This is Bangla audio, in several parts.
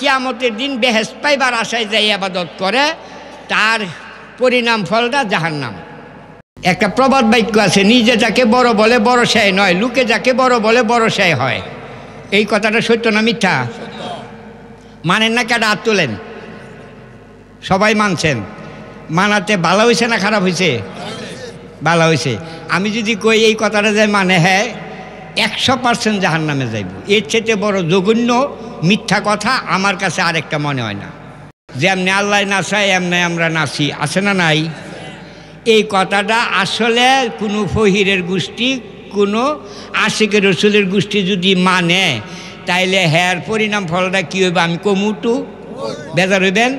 কিয়ামতের দিন বেহেস পাইবার আশায় যাই আবাদত করে তার পরিণাম ফলটা নাম একটা প্রবাদ বাক্য আছে নিজে যাকে বড় বলে বড় সায় নয় লোকে যাকে বড় বলে বড় সায় হয় এই কথাটা সত্য না মিথ্যা মানেন না কেটা হাত তোলেন সবাই মানছেন মানাতে ভালো হয়েছে না খারাপ হয়েছে ভালো হয়েছে আমি যদি কই এই কথাটা যে মানে হ্যাঁ একশো পার্সেন্ট জাহান নামে যাইব এর চেয়ে বড় জঘন্য মিথ্যা কথা আমার কাছে আরেকটা মনে হয় না যেমনি আল্লাহ নাচায় এমনি আমরা নাচি আছে না নাই এই কথাটা আসলে কোনো ফহিরের গোষ্ঠী কোনো আশিকে রসুলের গোষ্ঠী যদি মানে তাইলে হ্যার পরিণাম ফলটা কী হইবে আমি কমুটু বেজার হইবেন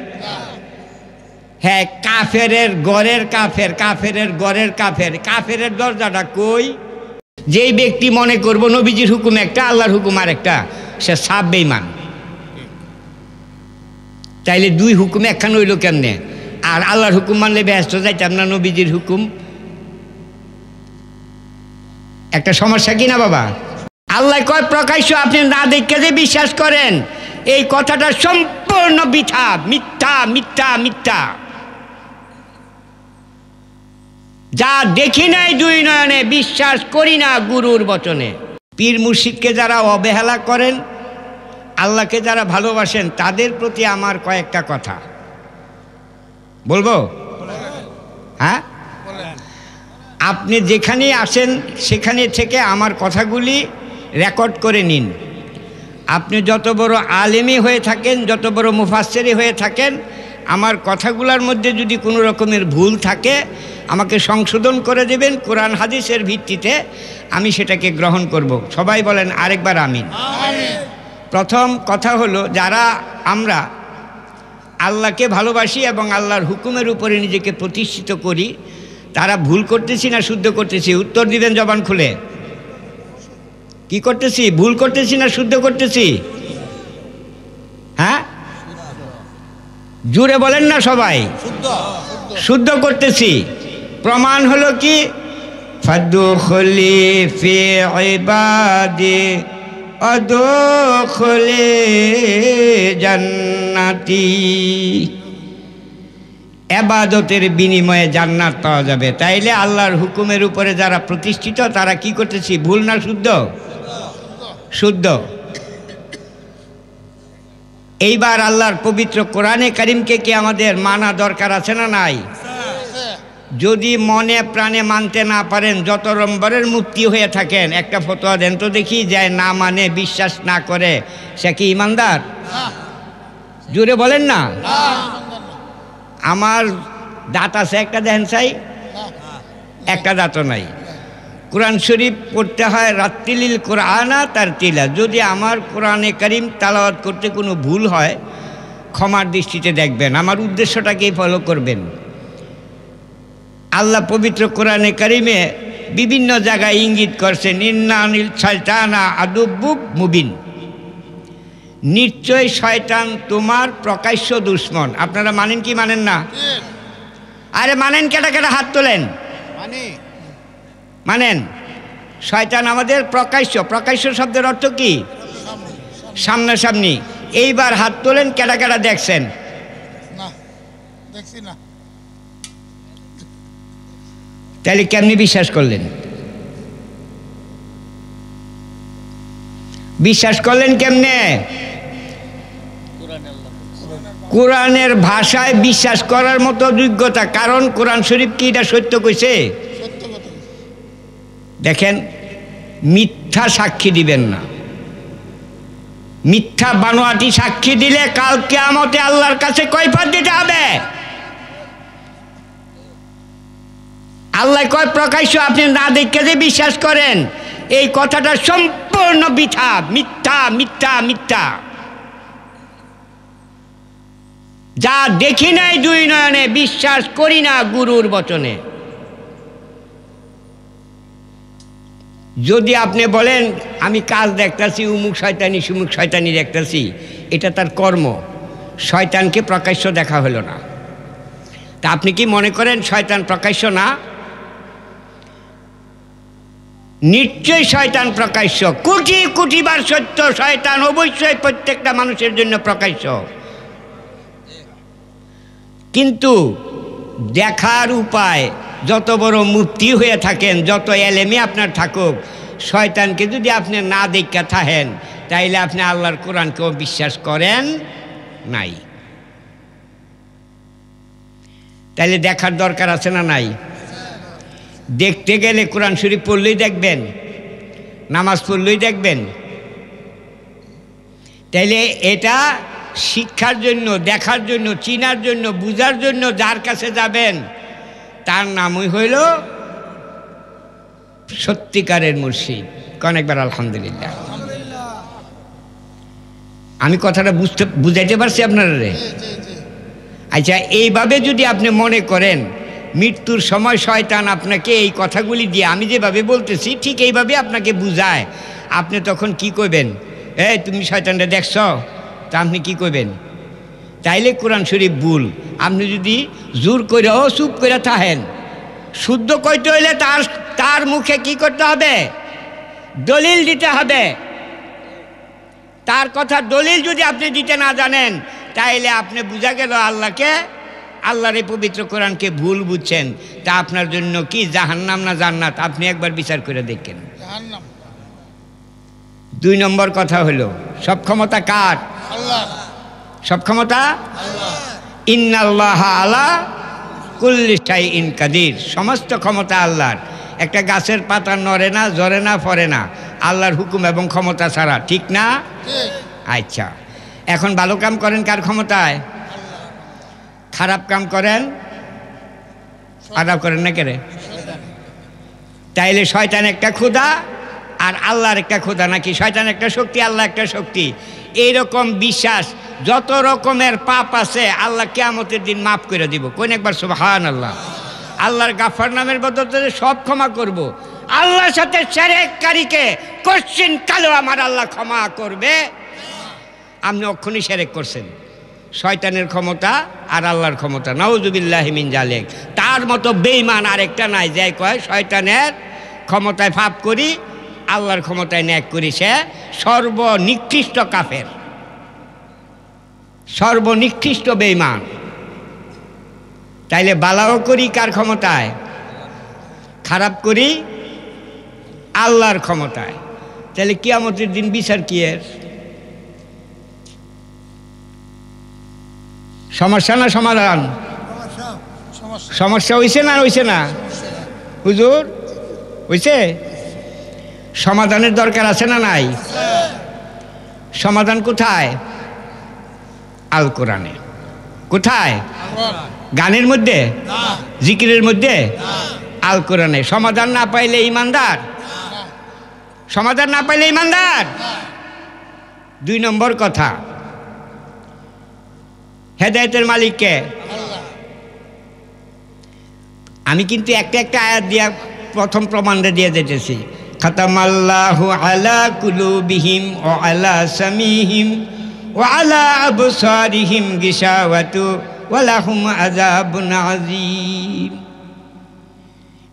হ্যাঁ কাফের গড়ের কাফের কাফের গড়ের কাফের কাফের দরজাটা কই যেই ব্যক্তি মনে করবো নবীজির হুকুম একটা আল্লাহর হুকুম আর একটা সে সাপ বেইমান তাইলে দুই হুকুম একখান হইল কেমনে আর আল্লাহর হুকুম মানলে ব্যস্ত যাইতাম না নবীজির হুকুম একটা সমস্যা কিনা বাবা আল্লাহ কয় প্রকাশ্য আপনি না দেখে যে বিশ্বাস করেন এই কথাটা সম্পূর্ণ বিথা মিথ্যা মিথ্যা মিথ্যা যা দেখি নাই দুই নয়নে বিশ্বাস করি না গুরুর বচনে পীর মুর্শিদকে যারা অবহেলা করেন আল্লাহকে যারা ভালোবাসেন তাদের প্রতি আমার কয়েকটা কথা বলবো হ্যাঁ আপনি যেখানে আসেন সেখানে থেকে আমার কথাগুলি রেকর্ড করে নিন আপনি যত বড় আলেমি হয়ে থাকেন যত বড় মুফাসেরি হয়ে থাকেন আমার কথাগুলোর মধ্যে যদি কোনো রকমের ভুল থাকে আমাকে সংশোধন করে দেবেন কোরআন হাদিসের ভিত্তিতে আমি সেটাকে গ্রহণ করব। সবাই বলেন আরেকবার আমিন প্রথম কথা হলো যারা আমরা আল্লাহকে ভালোবাসি এবং আল্লাহর হুকুমের উপরে নিজেকে প্রতিষ্ঠিত করি তারা ভুল করতেছি না শুদ্ধ করতেছি উত্তর দিবেন জবান খুলে কি করতেছি ভুল করতেছি না শুদ্ধ করতেছি হ্যাঁ জুড়ে বলেন না সবাই শুদ্ধ করতেছি প্রমাণ হলো কি فادخلي في عبادي ادخلي জান্নাতি এবাদতের বিনিময়ে জান্নাত পাওয়া যাবে তাইলে আল্লাহর হুকুমের উপরে যারা প্রতিষ্ঠিত তারা কি করতেছি ভুল না শুদ্ধ শুদ্ধ এইবার আল্লাহর পবিত্র কোরআনে কারিমকে কি আমাদের মানা দরকার আছে না নাই যদি মনে প্রাণে মানতে না পারেন যত রম্বরের মুক্তি হয়ে থাকেন একটা ফতোয়া দেন তো দেখি যায় না মানে বিশ্বাস না করে সে কি ইমানদার জুড়ে বলেন না আমার দাঁত আছে একটা দেন চাই একটা দাঁত নাই কোরআন শরীফ পড়তে হয় রাত্রিলীল কোরআনা তার তিলা যদি আমার কোরআনে করিম তালাওয়াত করতে কোনো ভুল হয় ক্ষমার দৃষ্টিতে দেখবেন আমার উদ্দেশ্যটাকেই ফলো করবেন আল্লাহ পবিত্র কোরআনে কারিমে বিভিন্ন জায়গায় ইঙ্গিত করছেন ইন্নানিল শয়তানা আদুব্বুক মুবিন নিশ্চয় শয়তান তোমার প্রকাশ্য দুশ্মন আপনারা মানেন কি মানেন না আরে মানেন কেটা কেটা হাত তোলেন মানে? মানেন শয়তান আমাদের প্রকাশ্য প্রকাশ্য শব্দের অর্থ কি সামনাসামনি এইবার হাত তোলেন কেটা কেটা দেখছেন তাহলে কেমনি বিশ্বাস করলেন বিশ্বাস করলেন কেমনে কোরআনের ভাষায় বিশ্বাস করার মতো যোগ্যতা কারণ কোরআন শরীফ কি এটা সত্য কইছে দেখেন মিথ্যা সাক্ষী দিবেন না মিথ্যা বানোয়াটি সাক্ষী দিলে কালকে আমাকে আল্লাহর কাছে কয়ফার দিতে হবে আল্লাহ কয় প্রকাশ্য আপনি না দেখে যে বিশ্বাস করেন এই কথাটা সম্পূর্ণ বৃথা মিথ্যা মিথ্যা মিথ্যা যা দেখি নাই দুই নয়নে বিশ্বাস করি না গুরুর বচনে যদি আপনি বলেন আমি কাজ দেখতেছি উমুক শয়তানি সুমুক শয়তানি দেখতেছি এটা তার কর্ম শয়তানকে প্রকাশ্য দেখা হলো না তা আপনি কি মনে করেন শয়তান প্রকাশ্য না নিশ্চয়ই শয়তান প্রকাশ্য কোটি কোটিবার সত্য শয়তান অবশ্যই প্রত্যেকটা মানুষের জন্য প্রকাশ্য কিন্তু দেখার উপায় যত বড় মুক্তি হয়ে থাকেন যত এলেমে আপনার থাকুক শয়তানকে যদি আপনি না দেখে থাকেন তাইলে আপনি আল্লাহর কোরআনকেও বিশ্বাস করেন নাই তাইলে দেখার দরকার আছে না নাই দেখতে গেলে কোরআন শরীফ পড়লেই দেখবেন নামাজ পড়লেই দেখবেন তাইলে এটা শিক্ষার জন্য দেখার জন্য চিনার জন্য বুঝার জন্য যার কাছে যাবেন তার নামই হইল সত্যিকারের মুর্শিদ কনেকবার আলহামদুলিল্লাহ আমি কথাটা বুঝতে বুঝাইতে পারছি আপনারা আচ্ছা এইভাবে যদি আপনি মনে করেন মৃত্যুর সময় শয়তান আপনাকে এই কথাগুলি দিয়ে আমি যেভাবে বলতেছি ঠিক এইভাবে আপনাকে বুঝায় আপনি তখন কি করবেন এ তুমি শয়তানটা দেখছ তা আপনি কি করবেন তাইলে কোরআন শরীফ ভুল আপনি যদি জোর করে ও চুপ করে থাকেন শুদ্ধ করতে হইলে তার তার মুখে কি করতে হবে দলিল দিতে হবে তার কথা দলিল যদি আপনি দিতে না জানেন তাইলে আপনি বুঝা গেল আল্লাহকে আল্লাহর এই পবিত্র কোরআনকে ভুল বুঝছেন তা আপনার জন্য কি জাহান্নাম না জান্নাত আপনি একবার বিচার করে দেখেন দুই নম্বর কথা হলো সব ক্ষমতা কার সব ক্ষমতা ইন্নাল্লাহ আল্লাহ কুল্লিশাই ইন কাদির সমস্ত ক্ষমতা আল্লাহর একটা গাছের পাতা নড়ে না জরে না ফরে না আল্লাহর হুকুম এবং ক্ষমতা ছাড়া ঠিক না আচ্ছা এখন ভালো কাম করেন কার ক্ষমতায় খারাপ কাম করেন আদাব করেন না কেরে তাইলে শয়তান একটা ক্ষুধা আর আল্লাহর একটা ক্ষুধা নাকি শয়তান একটা শক্তি আল্লাহ একটা শক্তি এইরকম বিশ্বাস যত রকমের পাপ আছে আল্লাহ কেয়ামতের দিন মাফ করে দিব কোন একবার সুবহান আল্লাহ আল্লাহর গাফার নামের বদলতে সব ক্ষমা করব। আল্লাহর সাথে সেরেককারীকে কোশ্চিন কালো আমার আল্লাহ ক্ষমা করবে আপনি অক্ষণই সেরেক করছেন শয়তানের ক্ষমতা আর আল্লাহর ক্ষমতা নওজুবিল্লাহিমিন জালেক তার মতো বেইমান আরেকটা নাই যাই কয় শয়তানের ক্ষমতায় ফাপ করি আল্লাহর ক্ষমতায় ন্যাক করি সে সর্বনিকৃষ্ট কাফের সর্বনিকৃষ্ট বেইমান তাইলে বালাও করি কার ক্ষমতায় খারাপ করি আল্লাহর ক্ষমতায় তাহলে কিয়ামতের দিন বিচার কি এর সমস্যা না সমাধান সমস্যা হয়েছে না হয়েছে না হুজুর হয়েছে সমাধানের দরকার আছে না নাই সমাধান কোথায় আল কোরআনে কোথায় গানের মধ্যে জিকিরের মধ্যে আল কোরআনে সমাধান না পাইলে ইমানদার সমাধান না পাইলে ইমানদার দুই নম্বর কথা হেদায়তের মালিককে আমি কিন্তু একটা একটা আয়াত দিয়া প্রথম প্রমাণটা দিয়ে দিতেছি খতামাল্লাহু আলা কুলু কুলুবিহিম ও আলা সামিহিম ও আলা আবসারিহিম গিসাওয়াতু ওয়ালাহুম আযাবুন আযীম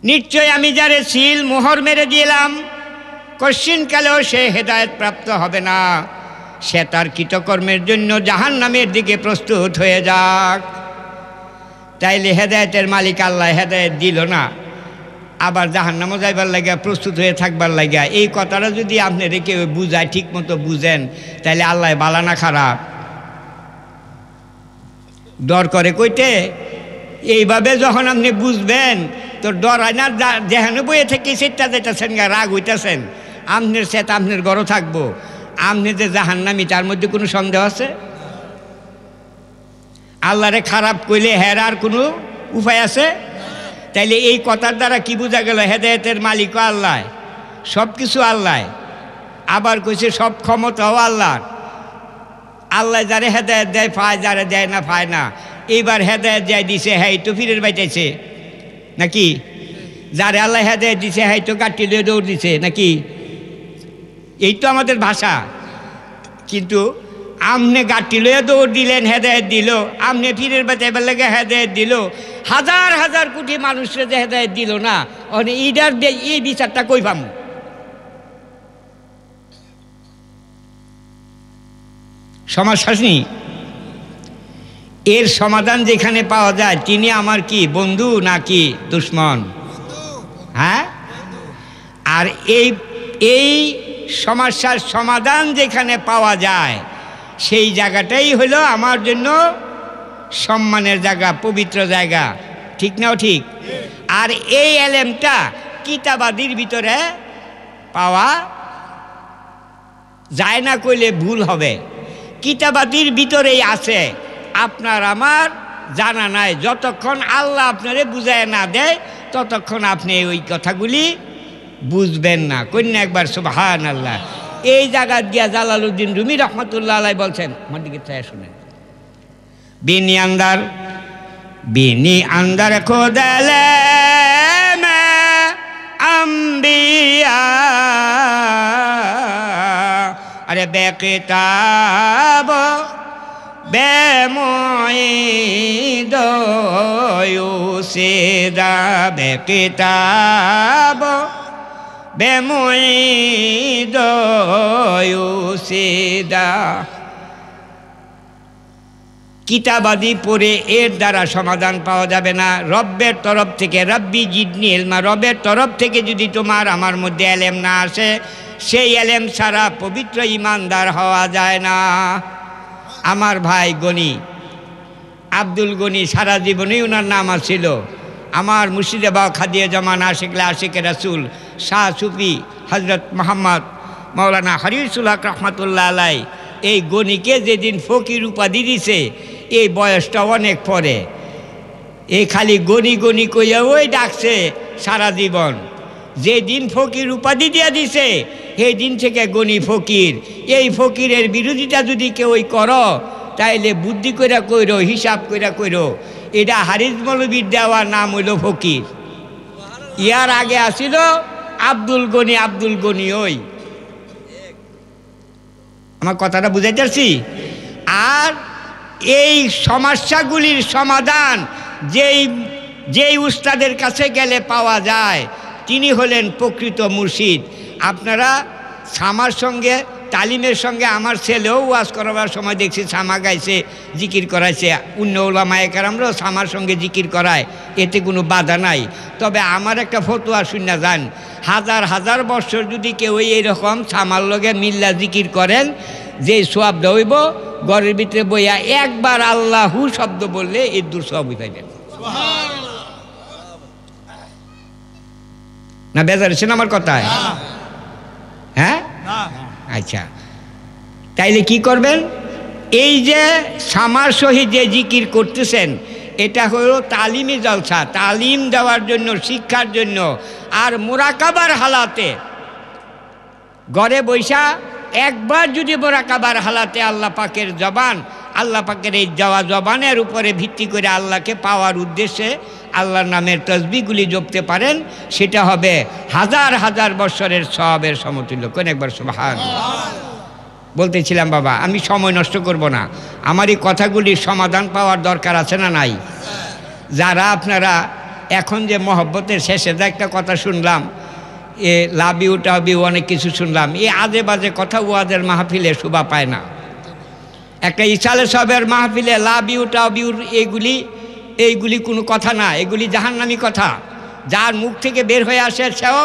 নিশ্চয় আমি যারে সিল মোহর মেরে দিলাম কালেও সে হেদায়ত প্রাপ্ত হবে না সে তার কৃতকর্মের জন্য জাহান নামের দিকে প্রস্তুত হয়ে যাক তাইলে হেদায়তের মালিক আল্লাহ হেদায়ত দিল না আবার জাহান্নামও যাইবার লাগিয়া প্রস্তুত হয়ে থাকবার লাগিয়া এই কথাটা যদি আপনি রেখে বুঝায় ঠিক মতো বুঝেন তাহলে আল্লাহ বালানা খারাপ ডর করে কইতে এইভাবে যখন আপনি বুঝবেন তো ডর হয় না যেহেন বইয়ে থেকে সেটা যেতেছেন রাগ হইতেছেন আপনার সেটা আপনার গড় থাকবো আপনি যে জাহান্নামি তার মধ্যে কোনো সন্দেহ আছে আল্লাহরে খারাপ কইলে হেরার কোনো উপায় আছে তাইলে এই কথার দ্বারা কি বোঝা গেল হেদায়তের মালিকও আল্লাহ সব কিছু আল্লাহ আবার কইছে সব ক্ষমতাও আল্লাহর আল্লাহ যারে হেদায়ত দেয় ফায় যারে দেয় না ফায় না এইবার হেদায়ত যাই দিছে হ্যাঁ তো ফিরের বাইতেছে নাকি যারে আল্লাহ হেদায়ত দিছে হ্যাঁ তো কাটি দৌড় দিছে নাকি এই তো আমাদের ভাষা কিন্তু আমনে গাঠিল দৌড় দিলেন হেদায়ত দিল আমনে ফিরের বাঁচাইবার লেগে হেদায়ত দিল হাজার হাজার কোটি মানুষের যে হেদায়ত দিল না অনে ইডার এই বিচারটা কই পাম সমাজ শাসনি এর সমাধান যেখানে পাওয়া যায় তিনি আমার কি বন্ধু নাকি দুশ্মন হ্যাঁ আর এই এই সমস্যার সমাধান যেখানে পাওয়া যায় সেই জায়গাটাই হলো আমার জন্য সম্মানের জায়গা পবিত্র জায়গা ঠিক নাও ঠিক আর এই এলেমটা কিতাবাদির ভিতরে পাওয়া যায় না কইলে ভুল হবে কিতাবাদির ভিতরেই আছে আপনার আমার জানা নাই যতক্ষণ আল্লাহ আপনারে বুঝায় না দেয় ততক্ষণ আপনি ওই কথাগুলি বুঝবেন না কন্যা একবার সুবাহান আল্লাহ এই জায়গা দিয়া জালালুদ্দিন রুমি রহমতুল্লাহ বলছেন আমার দিকে চাই শুনেন বিনি আন্দার বিনি আন্দার খোদালে আম্বিয়া আরে বেকিতাব বেময়ী দয়ু সেদা বেকিতাব কিতাবাদি পড়ে এর দ্বারা সমাধান পাওয়া যাবে না রব্বের তরফ থেকে রব্বি জিডনি এলমা রবের তরফ থেকে যদি তোমার আমার মধ্যে এলেম না আসে সেই এলেম ছাড়া পবিত্র ইমানদার হওয়া যায় না আমার ভাই গনি আব্দুল গনি সারা জীবনেই ওনার নাম আসছিল আমার মুর্শিদাবাদ খাদিয়া জমান আশিকলা আশিকে রাসুল শাহ সুফি হজরত মোহাম্মদ মৌলানা হরিসুল্লাহ রহমতুল্লাহ আলাই এই গণিকে যেদিন ফকির উপাধি দিছে এই বয়সটা অনেক পরে এই খালি গণি গণি কইয়া ওই ডাকছে সারা জীবন যেদিন ফকির উপাধি দিয়া দিছে সেই দিন থেকে গণি ফকির এই ফকিরের বিরোধিতা যদি কেউ কর তাইলে বুদ্ধি কইরা কইরো হিসাব কইরা কইরো এটা হারিজ মৌলবীর দেওয়ার নাম হইল ফকির ইয়ার আগে আসিল আব্দুল গনি আব্দুল গনি ওই আমার কথাটা বুঝাইতেছি আর এই সমস্যাগুলির সমাধান যেই যেই উস্তাদের কাছে গেলে পাওয়া যায় তিনি হলেন প্রকৃত মুর্শিদ আপনারা সামার সঙ্গে তালিমের সঙ্গে আমার ছেলেও ওয়াজ করবার সময় দেখছি সামা গাইছে জিকির করাইছে অন্য ওলামায় কারামরাও সামার সঙ্গে জিকির করায় এতে কোনো বাধা নাই তবে আমার একটা ফতুয়া শূন্য যান হাজার হাজার বছর যদি কেউ এইরকম সামার লগে মিল্লা জিকির করেন যে সব দইব ঘরের ভিতরে বইয়া একবার আল্লাহু শব্দ বললে এই দূর সব উঠাইবেন না বেজার হচ্ছে না আমার কথায় আচ্ছা তাইলে কি করবেন এই যে সামার সহিত যে জিকির করতেছেন এটা হলো তালিমি জলসা তালিম দেওয়ার জন্য শিক্ষার জন্য আর মোরাকাবার হালাতে গড়ে বৈশা একবার যদি মোরাকাবার হালাতে আল্লাহ পাকের জবান আল্লাহ পাকের এই যাওয়া জবানের উপরে ভিত্তি করে আল্লাহকে পাওয়ার উদ্দেশ্যে আল্লাহর নামের তসবিগুলি জপতে পারেন সেটা হবে হাজার হাজার বৎসরের সবের সমতুল্য কোন একবার সুভান বলতেছিলাম বাবা আমি সময় নষ্ট করব না আমার এই কথাগুলির সমাধান পাওয়ার দরকার আছে না নাই যারা আপনারা এখন যে মহব্বতের শেষে একটা কথা শুনলাম এ লাভ ইউ টাভ বিউ অনেক কিছু শুনলাম এই আজে বাজে কথা ওয়াজের মাহফিলে শোভা পায় না একটা ইসালে সবের মাহফিলে লাভ ইউ টা বিউর এগুলি এইগুলি কোনো কথা না এগুলি জাহান্নামি কথা যার মুখ থেকে বের হয়ে আসে সেও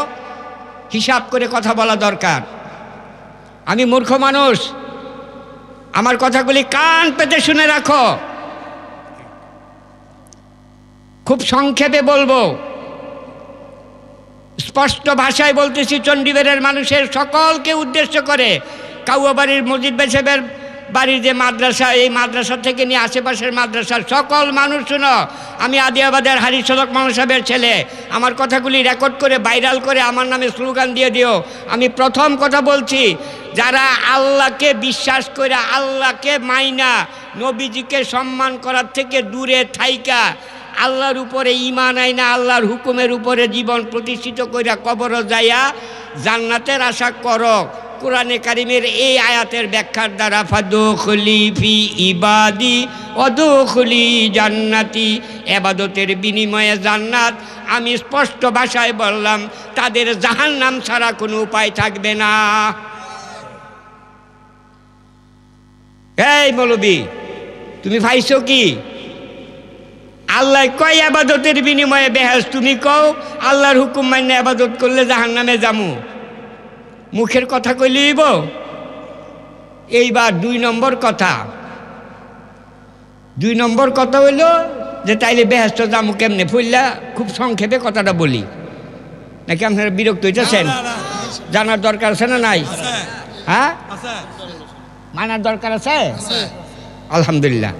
হিসাব করে কথা বলা দরকার আমি মূর্খ মানুষ আমার কথাগুলি কান পেতে শুনে রাখো খুব সংক্ষেপে বলবো স্পষ্ট ভাষায় বলতেছি চণ্ডীগড়ের মানুষের সকলকে উদ্দেশ্য করে কাউবাড়ির মসজিদ বেসেবের বাড়ির যে মাদ্রাসা এই মাদ্রাসা থেকে নিয়ে আশেপাশের মাদ্রাসার সকল মানুষ শুনো আমি আদিয়াবাদের হারি মানুষ সাহেবের ছেলে আমার কথাগুলি রেকর্ড করে ভাইরাল করে আমার নামে স্লোগান দিয়ে দিও আমি প্রথম কথা বলছি যারা আল্লাহকে বিশ্বাস করে আল্লাহকে মাইনা নবীজিকে সম্মান করার থেকে দূরে থাইকা আল্লাহর উপরে ইমান আইনা আল্লাহর হুকুমের উপরে জীবন প্রতিষ্ঠিত কইরা কবর যাইয়া জান্নাতের আশা করক কোরআনে কারিমের এই আয়াতের ব্যাখ্যার দ্বারা ফাদুখলি ফি ইবাদি অদুখলি জান্নাতি এবাদতের বিনিময়ে জান্নাত আমি স্পষ্ট ভাষায় বললাম তাদের জাহান নাম ছাড়া কোনো উপায় থাকবে না এই মৌলবি তুমি ভাইছ কি আল্লাহ কয় আবাদতের বিনিময়ে বেহাস তুমি কও আল্লাহর হুকুম মান্য আবাদত করলে জাহান নামে যামু মুখের কথা কইলেইব এইবার দুই নম্বর কথা দুই নম্বর কথা হইল যে তাইলে ব্যস্ত জামু কেমনে ফুললা খুব সংক্ষেপে কথাটা বলি নাকি আপনারা বিরক্ত হইতেছেন জানার দরকার আছে না নাই হ্যাঁ মানার দরকার আছে আলহামদুলিল্লাহ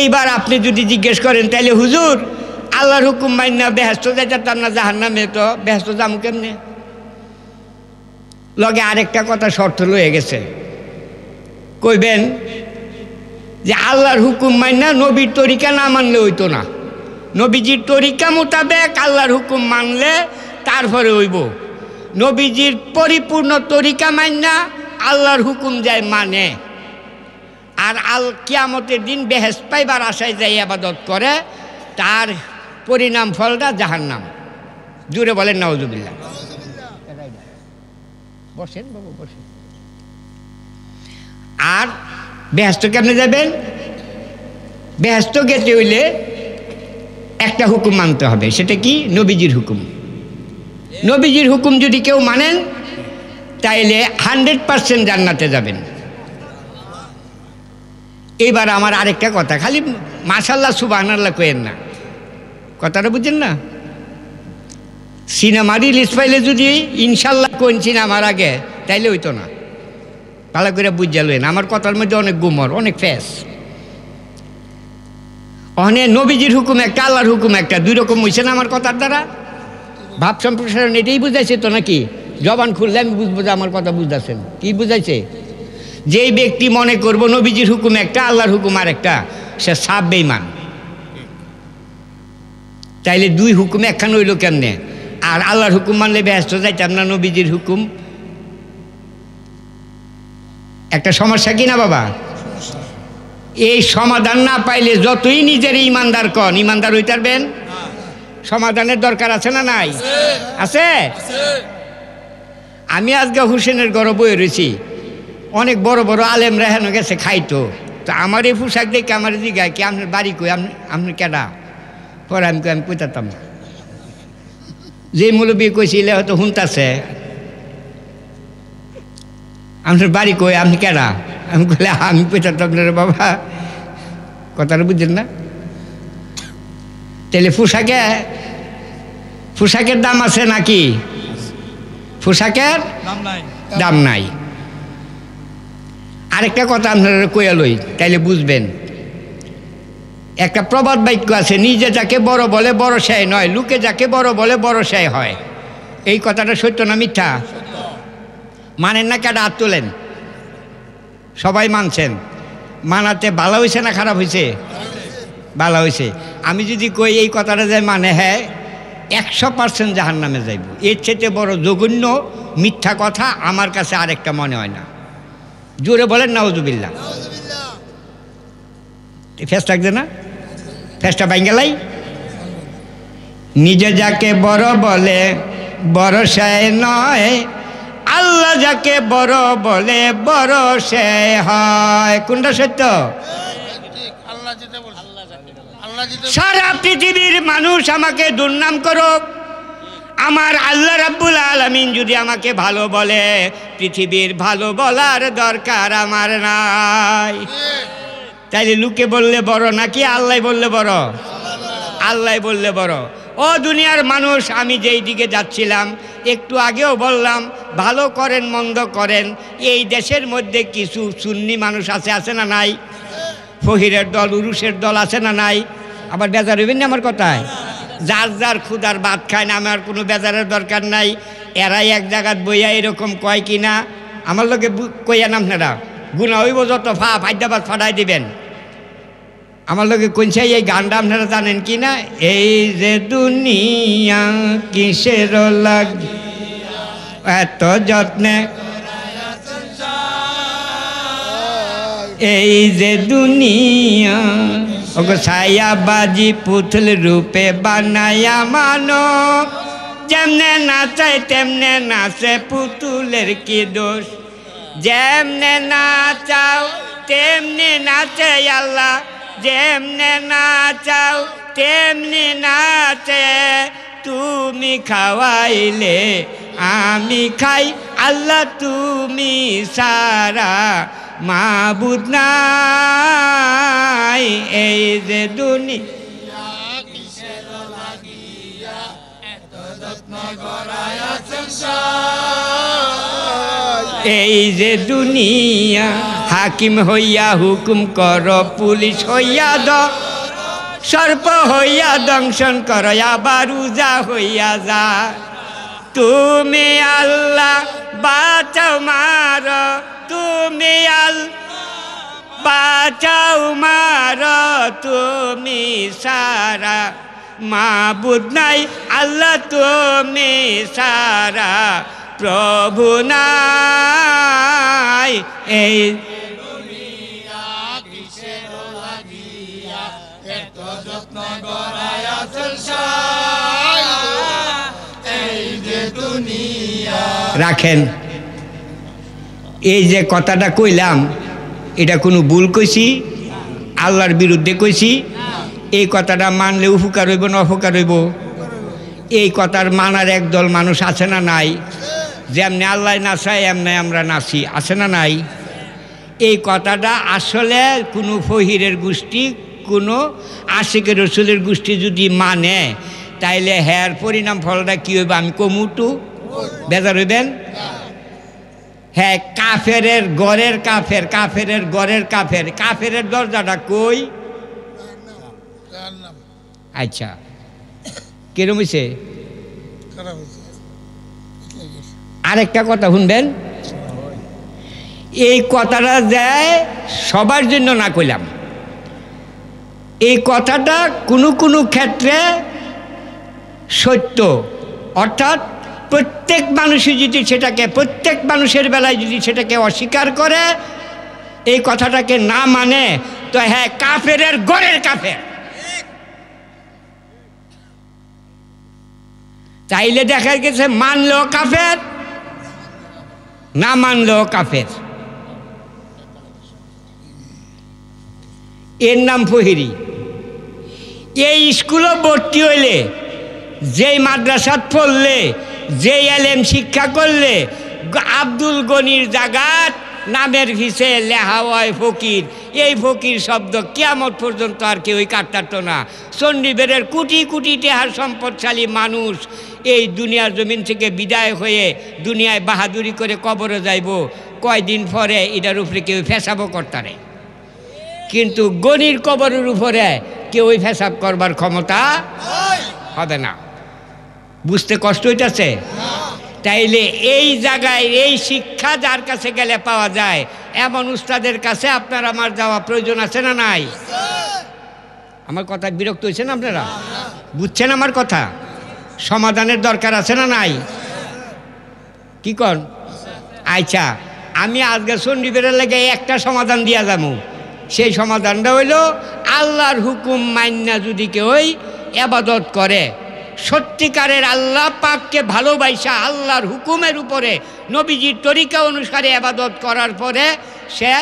এইবার আপনি যদি জিজ্ঞেস করেন তাইলে হুজুর আল্লাহর হুকুম মাইনা ব্যস্ত যাইতে তার না জাহান্নামে তো ব্যস্ত জামু কেমনে লগে আরেকটা কথা শর্ত লয়ে গেছে কইবেন যে আল্লাহর হুকুম মান্না নবীর তরিকা না মানলে হইতো না নবীজির তরিকা মোতাবেক আল্লাহর হুকুম মানলে তারপরে হইব নবীজির পরিপূর্ণ তরিকা মান্না আল্লাহর হুকুম যায় মানে আর আল কিয়ামতের দিন বেহেস পাইবার আশায় যাই আবাদত করে তার পরিণাম ফলটা নাম জুড়ে বলেন নজুবিল্লা বসেন বাবু বসেন আর ব্যস্ত কেমনে যাবেন ব্যস্ত গেতে হইলে একটা হুকুম মানতে হবে সেটা কি নবীজির হুকুম নবীজির হুকুম যদি কেউ মানেন তাইলে হান্ড্রেড পারসেন্ট জান্নাতে যাবেন এবার আমার আরেকটা কথা খালি মাসাল্লাহ সুবাহ কয়েন না কথাটা বুঝেন না সিনেমারই রিলিজ পাইলে যদি ইনশাল্লাহ কোন সিনেমার আগে তাইলে হইতো না ভালো করে বুঝালেন আমার কথার মধ্যে অনেক গুমর অনেক ফ্যাস অনে নবীজির হুকুম একটা আল্লাহর হুকুম একটা দুই রকম হয়েছে না আমার কথার দ্বারা ভাব সম্প্রসারণ এটাই বুঝাইছে তো নাকি জবান খুললে আমি বুঝবো যে আমার কথা বুঝতেছেন কি বুঝাইছে যেই ব্যক্তি মনে করব নবীজির হুকুম একটা আল্লাহর হুকুম আর একটা সে সাব বেইমান তাইলে দুই হুকুম একখান হইল কেমনে আর আল্লাহর হুকুম মানলে ব্যস্ত যাইতাম না নবীজির হুকুম একটা সমস্যা কিনা বাবা এই সমাধান না পাইলে যতই নিজের ইমানদার কন ইমানদার হইতে পারবেন সমাধানের দরকার আছে না নাই আছে আমি আজকে হুসেনের গড় বয়ে রয়েছি অনেক বড় বড় আলেম রেহানো গেছে খাইতো তো আমার এই পোশাক দেখে আমার জিগায় কি আপনার বাড়ি কই আপনি আপনি কেডা পরে আমি কই আমি কইতাম না যে মুলবী কইছিলে হয়তো শুনতাছে আমার বাড়ি কই আপনি কেনা আমি কইলে আমি পেতাম রে বাবা কথাটা বুঝলেন না তাহলে পোশাকে পোশাকের দাম আছে নাকি পোশাকের দাম নাই আরেকটা কথা আপনারা কইয়া লই তাইলে বুঝবেন একটা প্রবাদ বাক্য আছে নিজে যাকে বড় বলে বড় সায় নয় লোকে যাকে বড় বলে বড় সায় হয় এই কথাটা সত্য না মিথ্যা মানেন না কেটা হাত তোলেন সবাই মানছেন মানাতে ভালো হয়েছে না খারাপ হয়েছে ভালো হয়েছে আমি যদি কই এই কথাটা যে মানে হ্যাঁ একশো পার্সেন্ট জাহান নামে যাইব এর চেয়ে বড় জঘন্য মিথ্যা কথা আমার কাছে আরেকটা মনে হয় না জোরে বলেন না হজুবিল্লা ফেস থাকবে না পাই গেলাই নিজে যাকে বড় বলে বড় সে নয় আল্লাহ যাকে বড় বলে বড় সে হয় কোনটা সত্য সারা পৃথিবীর মানুষ আমাকে দুর্নাম করুক আমার আল্লাহ রাব্বুল আলমিন যদি আমাকে ভালো বলে পৃথিবীর ভালো বলার দরকার আমার নাই তাইলে লুকে বললে বড় নাকি আল্লাহ বললে বড় আল্লাহ বললে বড় ও দুনিয়ার মানুষ আমি যেই দিকে যাচ্ছিলাম একটু আগেও বললাম ভালো করেন মন্দ করেন এই দেশের মধ্যে কিছু সুন্নি মানুষ আছে আছে না নাই ফহিরের দল উরুষের দল আছে না নাই আবার বেজার হইবেন আমার কথায় যার যার ক্ষুদার বাদ খায় না আমার কোনো বেজারের দরকার নাই এরাই এক জায়গায় বইয়া এরকম কয় কি না আমার লোকে কইয়া নাম না গুণা হইব যত ফা ফাইদাবাদ ফাটাই দিবেন আমার লোকে কোনছে এই গানটা আপনারা জানেন কি না এই যে দুনিয়া কিসের লাগ এত যত্নে এই যে দুনিয়া ওগো বাজি পুতুল রূপে বানায়া মানো যেমনে নাচায় তেমনে নাচে পুতুলের কি দোষ যেমনে না চাও তেমনি নাচে আল্লাহ যেমনে না চাও তেমনি নাচে তুমি খাওয়াইলে আমি খাই আল্লাহ তুমি সারা মাবুদ নাই এই যে দুনিয়া এই যে দুনিয়া হাকিম হইয়া হুকুম কর পুলিশ হইয়া দ সর্প হইয়া দংশন করয়া আবার উজা হইয়া যা তুমি আল্লাহ বাঁচাও মার তুমি আল বাঁচাও মার তুমি সারা বুধ নাই আল্লাহ তুমি সারা প্রভু নাই এই রাখেন এই যে কথাটা কইলাম এটা কোনো ভুল কইছি আল্লাহর বিরুদ্ধে কইছি এই কথাটা মানলে উপকার হইব না অপকার হইব এই কথার মানার একদল মানুষ আছে না নাই যেমনি আল্লাহ নাচায় এমনি আমরা নাচি আছে না নাই এই কথাটা আসলে কোনো ফহিরের গোষ্ঠী কোনো আশিকের রসুলের গোষ্ঠী যদি মানে তাইলে হ্যার পরিণাম ফলটা কী হইব আমি কমুটু বেজার হইবেন হ্যাঁ কাফের গড়ের কাফের কাফের গড়ের কাফের কাফের দরজাটা কই আচ্ছা কিরম হয়েছে আরেকটা কথা শুনবেন এই কথাটা যায় সবার জন্য না কইলাম এই কথাটা কোনো কোনো ক্ষেত্রে সত্য অর্থাৎ প্রত্যেক মানুষই যদি সেটাকে প্রত্যেক মানুষের বেলায় যদি সেটাকে অস্বীকার করে এই কথাটাকে না মানে তো হ্যাঁ কাফের গড়ের কাফের চাইলে দেখা গেছে মানলো কাফের না মানলেও কাফের এর নাম ফহিরি এই স্কুলও ভর্তি হইলে যেই মাদ্রাসাত পড়লে যেই এলেম শিক্ষা করলে আব্দুল গনির জাগাত নামের ভিসে লেহাওয়ায় ফকির এই ফকির শব্দ কেয়ামত পর্যন্ত আর কেউ কাটতারত না চণ্ডীবেরের কোটি কোটি টেহার সম্পদশালী মানুষ এই দুনিয়ার জমিন থেকে বিদায় হয়ে দুনিয়ায় বাহাদুরি করে কবরে যাইব কয়দিন পরে এটার উপরে কেউ ফেসাবো কর্তারে কিন্তু গনির কবরের উপরে কেউ ফেসাব করবার ক্ষমতা হবে না বুঝতে কষ্ট হইতেছে হ্যাঁ। তাইলে এই জায়গায় এই শিক্ষা যার কাছে গেলে পাওয়া যায় এমন উস্তাদের কাছে আপনার আমার যাওয়া প্রয়োজন আছে না নাই আমার কথা বিরক্ত হয়েছেন আপনারা বুঝছেন আমার কথা সমাধানের দরকার আছে না নাই কি কন আচ্ছা আমি আজকে সন্দীপের লেগে একটা সমাধান দিয়া যাবো সেই সমাধানটা হইল আল্লাহর হুকুম মান্যা যদি কেউ এবাদত করে সত্যিকারের আল্লাহ পাককে ভালোবাসা আল্লাহর হুকুমের উপরে নবীজির তরিকা অনুসারে আবাদত করার পরে সে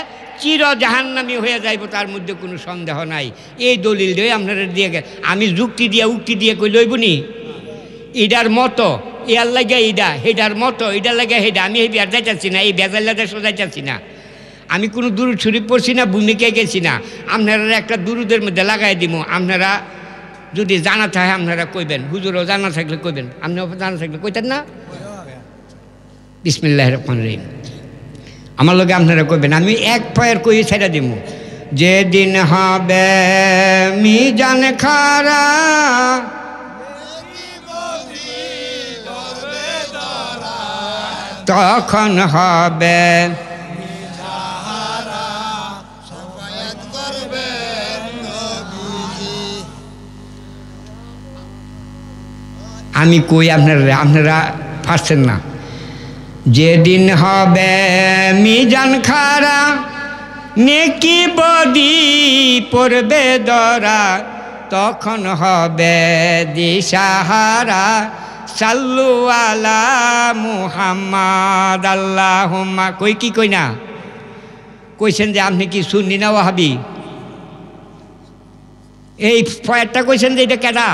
চির জাহান্নামি হয়ে যাইব তার মধ্যে কোনো সন্দেহ নাই এই দলিল দিয়ে আপনারা দিয়ে গে আমি যুক্তি দিয়ে উক্তি দিয়ে কই লইব নি ইডার মতো ইয়ার লাগে ইডা হেডার মতো ইডার লাগে হেডা আমি এই বিয়ার যাইতেছি না এই বেজাল্লা সোজাই যাইতেছি না আমি কোনো দূর ছুরি পড়ছি না ভূমিকে গেছি না আপনারা একটা দুরুদের মধ্যে লাগাই দিব আপনারা যদি জানা থাকে আপনারা কইবেন হুজুরও জানা থাকলে কইবেন আপনি জানা থাকলে কইতেন না বিসমিল্লাহ রহমান রহিম আমার লোকে আপনারা কইবেন আমি এক পায়ের কই ছেড়ে দিব যেদিন হবে জান খারা তখন হবে আমি কই আপনারা আপনারা পারছেন না যেদিন হবে মিজান খারা নেকি বদি পড়বে দরা তখন হবে দিশাহারা সাল্লু আলা মুহাম্মাদ আল্লাহ কই কি কই না কইছেন যে আপনি কি শুনি না ওহাবি এই ফয়ারটা কইছেন যে এটা কেটা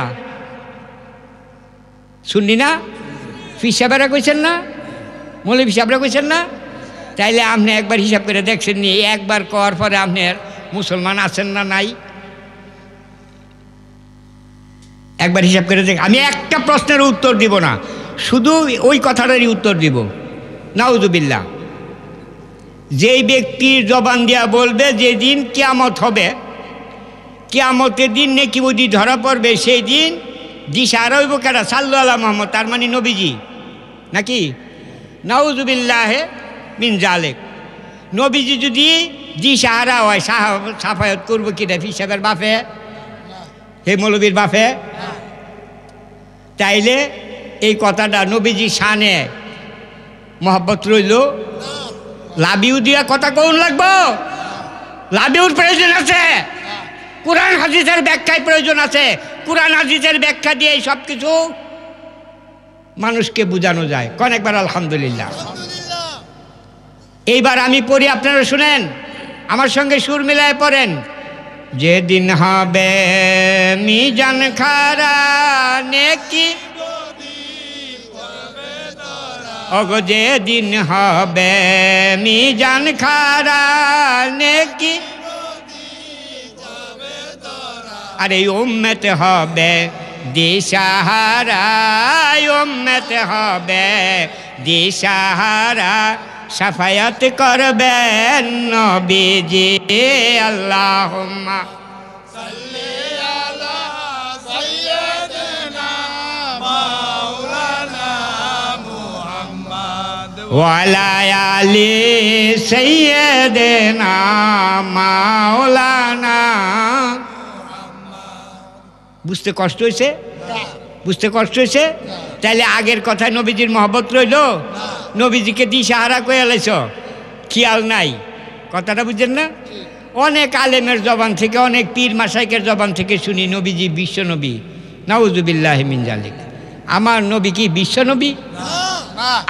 শুনি না ফির সাহেবরা কইছেন না মৌলী সাহেবরা কইছেন না তাইলে আপনি একবার হিসাব করে দেখছেন নি একবার কর পরে আপনার মুসলমান আছেন না নাই একবার হিসাব করে দেখ আমি একটা প্রশ্নের উত্তর দিব না শুধু ওই কথাটারই উত্তর দিব নাউজুবিল্লা যেই ব্যক্তির জবান দিয়া বলবে যে দিন কেয়ামত হবে কেয়ামতের দিন নেকি বুদ্ধি ধরা পড়বে সেই দিন জি সারা হইব কেটা সাল্লু আল্লাহ মোহাম্মদ তার মানে নবীজি নাকি নাউজুবিল্লাহে মিন জালেক নবীজি যদি জি সাহারা হয় সাহা সাফায়ত করবো কিনা হিসাবের বাপে হে মৌলবীর বাপে তাইলে এই কথাটা নবীজি শানে মহব্বত রইল লাবিউ দিয়া কথা কোন লাগবো লাবিউর প্রয়োজন আছে কোরআন হাদিসের ব্যাখ্যায় প্রয়োজন আছে কোরআন আজিজের ব্যাখ্যা দিয়ে সব কিছু মানুষকে বোঝানো যায় একবার আলহামদুলিল্লাহ এইবার আমি পড়ি আপনারা শুনেন আমার সঙ্গে সুর মিলায় পড়েন যেদিন হবে মিজান খারা নেকি অগ যেদিন হবে মিজান খারা নেকি আরে উম্মত হবে দিশাহারা উম্মত হবে দিশাহারা সাফায়াত করবেন নবীজি আল্লাহ ওয়ালায়ালি সৈয়দেনা মাওলানা বুঝতে কষ্ট হয়েছে বুঝতে কষ্ট হয়েছে তাইলে আগের কথায় নবীজির মহব্বত রইল নবীজিকে দি সাহারা করে এলেছ খেয়াল নাই কথাটা বুঝলেন না অনেক আলেমের জবান থেকে অনেক পীর মাসাইকের জবান থেকে শুনি নবীজি বিশ্বনবী নওয়াজুবিল্লাহমিন জালিক আমার নবী কি বিশ্বনবী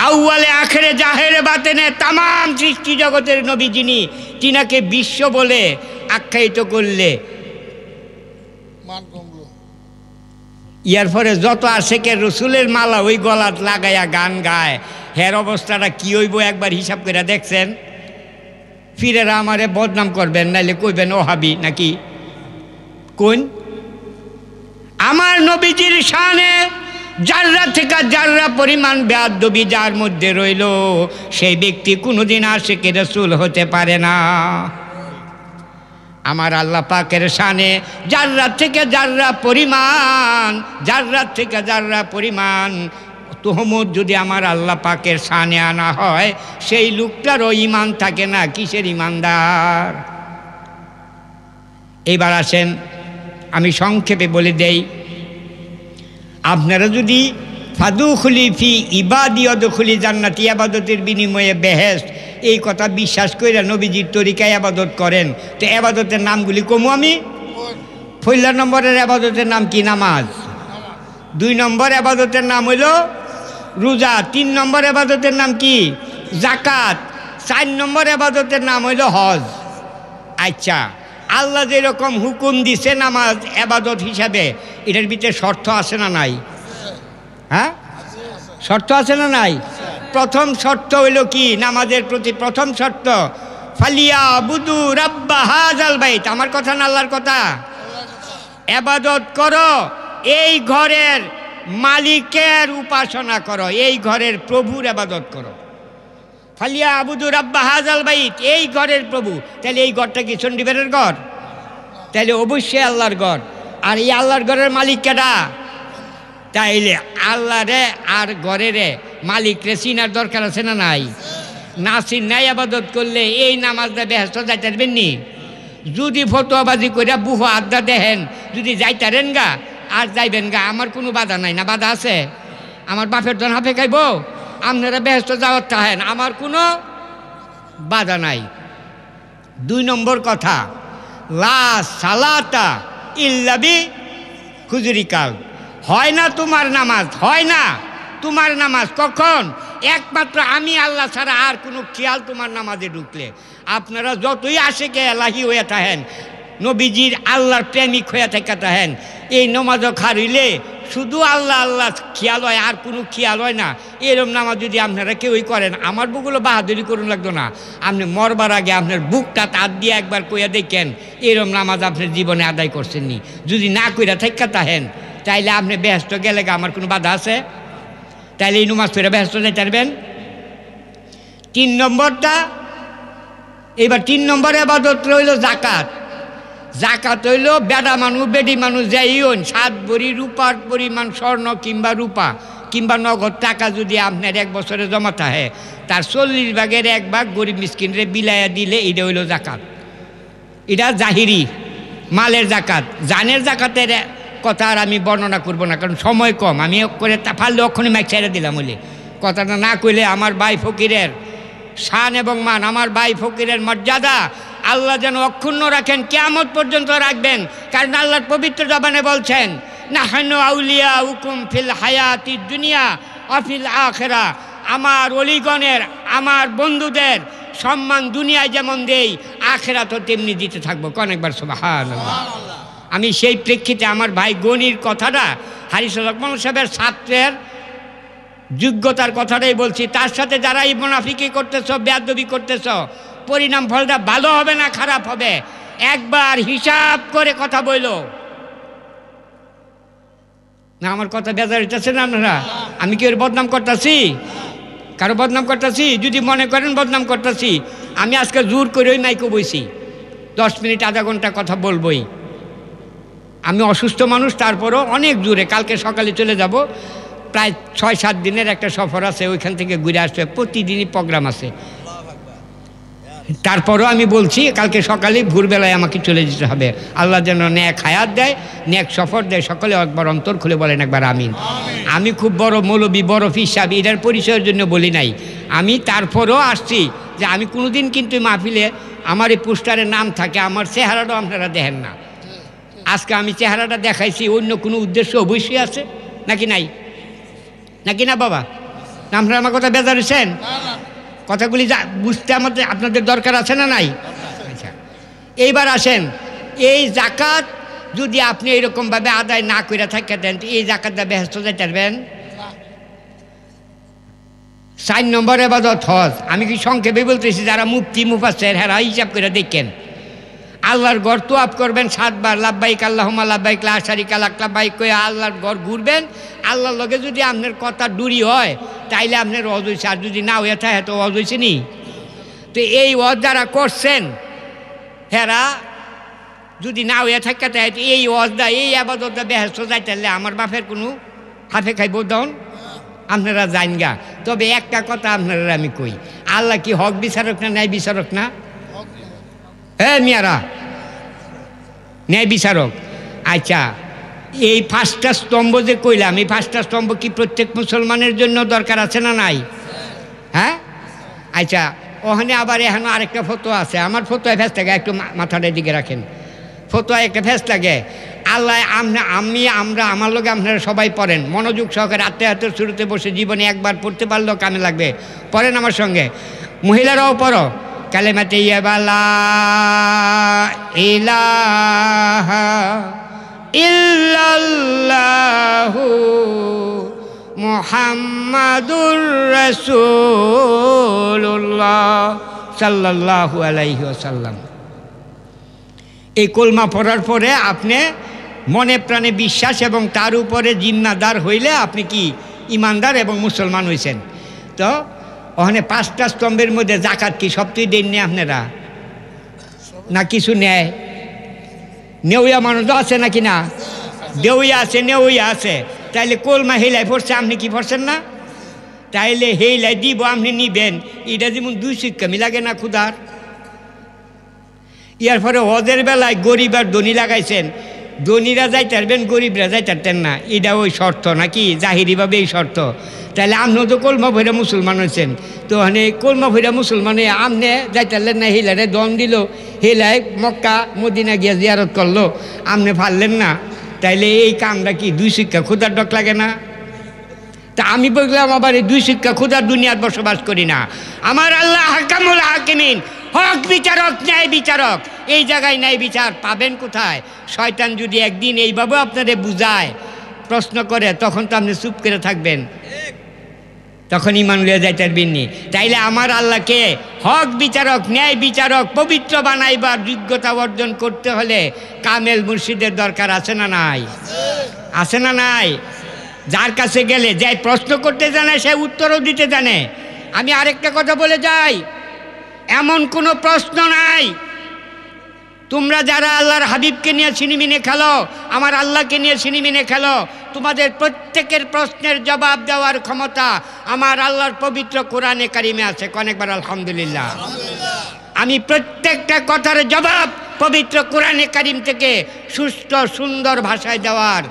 আউয়ালে আখেরে জাহেরে বাতেনে তাম সৃষ্টি জগতের নবী যিনি তিনাকে বিশ্ব বলে আখ্যায়িত করলে ইয়ার পরে যত কে রসুলের মালা ওই গলাত লাগাইয়া গান গায় হের অবস্থাটা কি হইব একবার হিসাব করে দেখছেন ফিরেরা আমারে বদনাম করবেন নাইলে কইবেন ওহাবি নাকি কোন আমার নবীজির শানে যাররা থেকে যাররা পরিমাণ বেয়াদবি যার মধ্যে রইল সেই ব্যক্তি কোনোদিন আশেকের রসুল হতে পারে না আমার আল্লাহ পাকের সানে যাররা থেকে যাররা পরিমাণ যাররা থেকে যাররা পরিমাণ তোহমদ যদি আমার আল্লাহ পাকের সানে আনা হয় সেই লোকটারও ইমান থাকে না কিসের ইমানদার এইবার আসেন আমি সংক্ষেপে বলে দেই আপনারা যদি ফাদু ফি ইবাদি খুলি জান্নাতি আবাদতের বিনিময়ে বেহেস্ট এই কথা বিশ্বাস কইরা নবীজির তরিকায় আবাদত করেন তো আবাদতের নামগুলি কমু আমি ফৈল্লা নম্বরের আবাদতের নাম কি নামাজ দুই নম্বর আবাদতের নাম হইল রোজা তিন নম্বর আবাদতের নাম কি জাকাত চার নম্বর আবাদতের নাম হইল হজ আচ্ছা আল্লাহ যেরকম হুকুম দিছে নামাজ আবাদত হিসাবে এটার ভিতরে শর্ত আছে না নাই হ্যাঁ শর্ত আছে না নাই প্রথম শর্ত হইল কি নামাজের প্রতি প্রথম শর্ত ফালিয়া বুদু রাব্বা হাজাল বাইত আমার কথা না আল্লাহর কথা এবাদত করো এই ঘরের মালিকের উপাসনা করো এই ঘরের প্রভুর আবাদত করো ফালিয়া আবুদু রাব্বা হাজাল বাইত এই ঘরের প্রভু তাহলে এই ঘরটা কি চণ্ডীবেরের ঘর তাহলে অবশ্যই আল্লাহর ঘর আর এই আল্লাহর ঘরের মালিক কেটা তাইলে আল্লাহ রে আর ঘরে রে রে চিনার দরকার আছে না নাই নাসির নাই আবাদত করলে এই নামাজটা ব্যস্ত যাইতারবেন নি যদি ফটোবাজি করে বুহ আড্ডা দেখেন যদি যাইতারেন গা আর যাইবেন গা আমার কোনো বাধা নাই না বাধা আছে আমার বাপের জন হাফে খাইব আপনারা ব্যস্ত যাওয়ার থাকেন আমার কোনো বাধা নাই দুই নম্বর কথা লা সালাতা ইল্লাবি খুজুরি কাল হয় না তোমার নামাজ হয় না তোমার নামাজ কখন একমাত্র আমি আল্লাহ ছাড়া আর কোনো খেয়াল তোমার নামাজে ঢুকলে আপনারা যতই আসে কে এলাহি হয়ে থাকেন নবীজির আল্লাহর প্রেমিক হয়ে থেকে থাকেন এই নমাজ খারিলে শুধু আল্লাহ আল্লাহ খেয়াল হয় আর কোনো খেয়াল হয় না এরম নামাজ যদি আপনারা কেউই করেন আমার বুকগুলো বাহাদুরি করুন লাগতো না আপনি মরবার আগে আপনার বুকটা তার দিয়ে একবার কইয়া দেখেন এরম নামাজ আপনার জীবনে আদায় করছেননি যদি না কইরা থাকা তাহেন তাইলে আপনি ব্যস্ত গেলে আমার কোনো বাধা আছে তাহলে এই নুমাজ পড়ে ব্যস্ত যাই থাকবেন তিন নম্বরটা এবার তিন নম্বরে আবাদত রইল জাকাত জাকাত হইল বেডা মানুষ বেডি মানুষ যাই হন সাত বড়ি রূপার পরিমাণ স্বর্ণ কিংবা রূপা কিংবা নগদ টাকা যদি আপনার এক বছরে জমা থাকে তার চল্লিশ ভাগের এক ভাগ গরিব মিসকিনরে বিলাইয়া দিলে এটা হইল জাকাত এটা জাহিরি মালের জাকাত জানের জাকাতের কথা আর আমি বর্ণনা করবো না কারণ সময় কম আমি করে পারলে অক্ষণে ম্যাক ছেড়ে দিলাম বলে কথাটা না কইলে আমার ভাই ফকিরের শান এবং মান আমার ভাই ফকিরের মর্যাদা আল্লাহ যেন অক্ষুণ্ণ রাখেন কেমন পর্যন্ত রাখবেন কারণ আল্লাহর পবিত্র জবানে বলছেন নাহানু আউলিয়া হুকুম ফিল হায়াতি দুনিয়া অফিল আখেরা আমার অলিগণের আমার বন্ধুদের সম্মান দুনিয়ায় যেমন দেই আখেরা তো তেমনি দিতে থাকবো অনেকবার সব হ্যাঁ আমি সেই প্রেক্ষিতে আমার ভাই গণির কথাটা হারিস রহমান সাহেবের ছাত্রের যোগ্যতার কথাটাই বলছি তার সাথে যারা এই মোনাফিকি করতেছ বেদবি করতেছ পরিণাম ফলটা ভালো হবে না খারাপ হবে একবার হিসাব করে কথা বইল না আমার কথা বেজার হইতেছে না আপনারা আমি কি ওর বদনাম করতেছি কারো বদনাম করতেছি যদি মনে করেন বদনাম করতেছি আমি আজকে জোর করে ওই নাইকো বইছি দশ মিনিট আধা ঘন্টা কথা বলবই আমি অসুস্থ মানুষ তারপরও অনেক দূরে কালকে সকালে চলে যাব প্রায় ছয় সাত দিনের একটা সফর আছে ওইখান থেকে ঘুরে আসতে হবে প্রতিদিনই প্রোগ্রাম আছে তারপরও আমি বলছি কালকে সকালে ভোরবেলায় আমাকে চলে যেতে হবে আল্লাহ যেন ন্যাক হায়াত দেয় ন্যাক সফর দেয় সকলে একবার অন্তর খুলে বলেন একবার আমিন আমি খুব বড় মৌলবী বড় ফিসাব এটার পরিচয়ের জন্য বলি নাই আমি তারপরও আসছি যে আমি কোনোদিন কিন্তু মাহফিলে আমার এই পোস্টারের নাম থাকে আমার চেহারাটাও আপনারা দেখেন না আজকে আমি চেহারাটা দেখাইছি অন্য কোনো উদ্দেশ্য অবশ্যই আছে নাকি নাই নাকি না বাবা আপনারা আমার কথা বেজার হয়েছেন কথাগুলি যা বুঝতে আমাদের আপনাদের দরকার আছে না নাই আচ্ছা এইবার আসেন এই জাকাত যদি আপনি এইরকমভাবে আদায় না করে থাকে দেন এই জাকাতটা ব্যস্ত যেতে পারবেন চার নম্বরে এবাদত হজ আমি কি সংক্ষেপে বলতেছি যারা মুক্তি মুফাসের হেরা হিসাব করে দেখেন আল্লাহর গড় তো আপ করবেন সাতবার লাভবাহিক আল্লাহমা লাভবাইক লাশারিক কালাক লাভবাহিক কয়ে আল্লাহর গড় ঘুরবেন আল্লাহর লগে যদি আপনার কথা দূরি হয় তাইলে আপনার অজ আর যদি না হয়ে থাকে তো অজ নি তো এই অজ যারা করছেন হেরা যদি না হয়ে থাকে তাই এই অজদা এই আবাদতটা ব্যস্ত যাই তাহলে আমার বাপের কোনো হাফে খাইব দন আপনারা জানগা তবে একটা কথা আপনারা আমি কই আল্লাহ কি হক বিচারক না নাই বিচারক না হ্যাঁ মিয়ারা ন্যায় বিচারক আচ্ছা এই পাঁচটা স্তম্ভ যে কইলাম এই পাঁচটা স্তম্ভ কি প্রত্যেক মুসলমানের জন্য দরকার আছে না নাই হ্যাঁ আচ্ছা ওখানে আবার এখানে আরেকটা ফটো আছে আমার ফটোয় ফেস লাগে একটু মাথাটা দিকে রাখেন ফটোয় একটা ফেস লাগে আল্লাহ আপনি আমি আমরা আমার লোকে আপনারা সবাই পড়েন মনোযোগ সহকারে আত্মে হাতে শুরুতে বসে জীবনে একবার পড়তে পারলেও কামে লাগবে পড়েন আমার সঙ্গে মহিলারাও পড়ো kalimatiya bala ilaha illallahu muhammadur rasulullah সাল্লাল্লাহু আলাইহি wasallam এই কলমা পড়ার পরে আপনি মনে প্রাণে বিশ্বাস এবং তার উপরে জিম্মাদার হইলে আপনি কি ইমানদার এবং মুসলমান হয়েছেন তো ওখানে পাঁচটা স্তম্ভের মধ্যে জাকাত কি সবচেয়ে দেন নি আপনারা না কিছু নেয় নেউয়া মানুষ আছে নাকি না দেউয়া আছে নেউয়া আছে তাইলে কোলমা হেলাই পড়ছে আপনি কি পড়ছেন না তাইলে হেলাই দিব আপনি নিবেন এটা যেমন দুই শিক্ষামি লাগে না ক্ষুধার ইয়ার পরে হজের বেলায় গরিব আর ধনী লাগাইছেন ধনীরা যাইতারবেন গরিবরা যাইতারতেন না এটা ওই শর্ত নাকি জাহিরিভাবে এই শর্ত তাহলে আপনি তো কলমা ভৈরা মুসলমান হয়েছেন তো মানে কলমা ভৈরা মুসলমান হয়ে আমনে যাইতারলেন না হেলারে দম দিল হেলায় মক্কা মদিনা গিয়া জিয়ারত করলো আমনে ফারলেন না তাইলে এই কামটা কি দুই শিক্ষা ক্ষুধার ডক লাগে না তা আমি বললাম আবার এই দুই শিক্ষা ক্ষুদার দুনিয়ার বসবাস করি না আমার আল্লাহ হাকামুল হাকিমিন হক বিচারক ন্যায় বিচারক এই জায়গায় ন্যায় বিচার পাবেন কোথায় শয়তান যদি একদিন এইভাবে আপনাদের বুঝায় প্রশ্ন করে তখন তো আপনি চুপ করে থাকবেন তখন ইমান লিয়ে যাইতে পারবেননি তাইলে আমার আল্লাহকে হক বিচারক ন্যায় বিচারক পবিত্র বানাইবার যোগ্যতা অর্জন করতে হলে কামেল মুর্শিদের দরকার আছে না নাই আছে না নাই যার কাছে গেলে যাই প্রশ্ন করতে জানে সে উত্তরও দিতে জানে আমি আরেকটা কথা বলে যাই এমন কোনো প্রশ্ন নাই তোমরা যারা আল্লাহর হাবিবকে নিয়ে ছিনিমিনে খেলো আমার আল্লাহকে নিয়ে ছিনিমিনে খেলো তোমাদের প্রত্যেকের প্রশ্নের জবাব দেওয়ার ক্ষমতা আমার আল্লাহর পবিত্র কোরআনে কারিমে আছে অনেকবার আলহামদুলিল্লাহ আমি প্রত্যেকটা কথার জবাব পবিত্র কোরআনে কারিম থেকে সুস্থ সুন্দর ভাষায় দেওয়ার